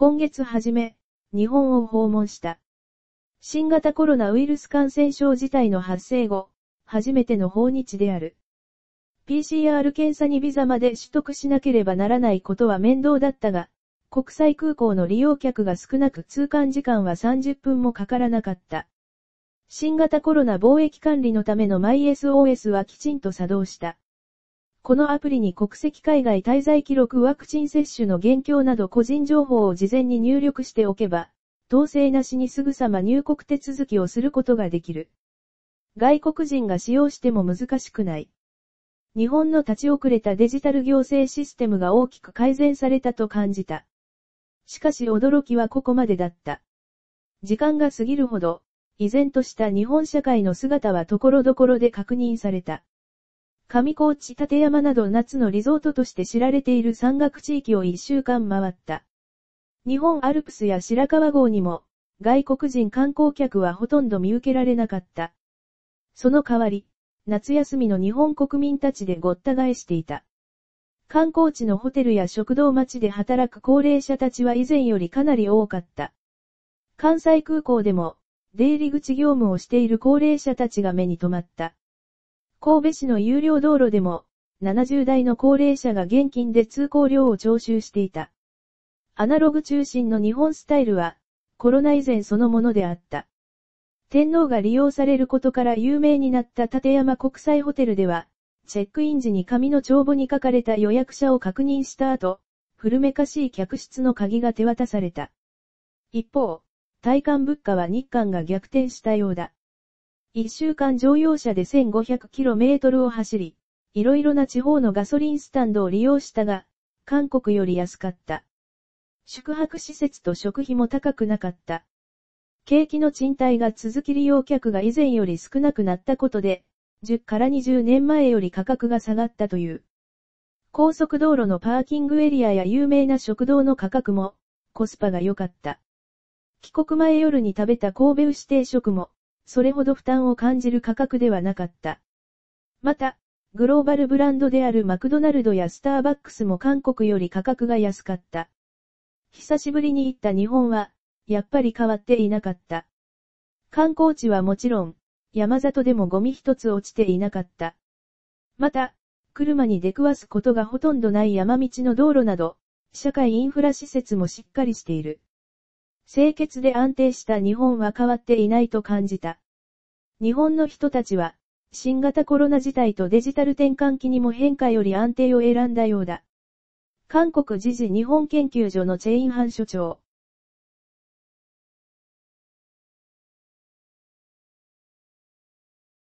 今月初め、日本を訪問した。新型コロナウイルス感染症自体の発生後、初めての訪日である。PCR 検査にビザまで取得しなければならないことは面倒だったが、国際空港の利用客が少なく通関時間は30分もかからなかった。新型コロナ貿易管理のための MySOS はきちんと作動した。このアプリに国籍海外滞在記録ワクチン接種の現況など個人情報を事前に入力しておけば、統制なしにすぐさま入国手続きをすることができる。外国人が使用しても難しくない。日本の立ち遅れたデジタル行政システムが大きく改善されたと感じた。しかし驚きはここまでだった。時間が過ぎるほど、依然とした日本社会の姿はところどころで確認された。上高地立山など夏のリゾートとして知られている山岳地域を一週間回った。日本アルプスや白川郷にも、外国人観光客はほとんど見受けられなかった。その代わり、夏休みの日本国民たちでごった返していた。観光地のホテルや食堂町で働く高齢者たちは以前よりかなり多かった。関西空港でも、出入り口業務をしている高齢者たちが目に留まった。神戸市の有料道路でも、70代の高齢者が現金で通行料を徴収していた。アナログ中心の日本スタイルは、コロナ以前そのものであった。天皇が利用されることから有名になった立山国際ホテルでは、チェックイン時に紙の帳簿に書かれた予約者を確認した後、古めかしい客室の鍵が手渡された。一方、体感物価は日韓が逆転したようだ。一週間乗用車で 1500km を走り、いろいろな地方のガソリンスタンドを利用したが、韓国より安かった。宿泊施設と食費も高くなかった。景気の賃貸が続き利用客が以前より少なくなったことで、10から20年前より価格が下がったという。高速道路のパーキングエリアや有名な食堂の価格も、コスパが良かった。帰国前夜に食べた神戸牛定食も、それほど負担を感じる価格ではなかった。また、グローバルブランドであるマクドナルドやスターバックスも韓国より価格が安かった。久しぶりに行った日本は、やっぱり変わっていなかった。観光地はもちろん、山里でもゴミ一つ落ちていなかった。また、車に出くわすことがほとんどない山道の道路など、社会インフラ施設もしっかりしている。清潔で安定した日本は変わっていないと感じた。日本の人たちは、新型コロナ事態とデジタル転換期にも変化より安定を選んだようだ。韓国時事日本研究所のチェインハン所長。